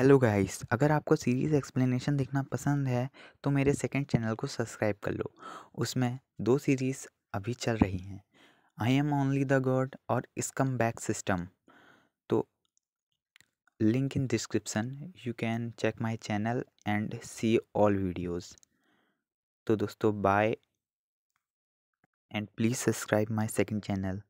hello guys अगर आपको series explanation देखना पसंद है तो मेरे सेकंड चैनल को सब्सक्राइब कर लो उसमें दो सीरीज़ अभी चल रही हैं I am only the god और इसकम बैक सिस्टम तो link in description you can check my channel and see all videos तो दोस्तों bye and please subscribe my second channel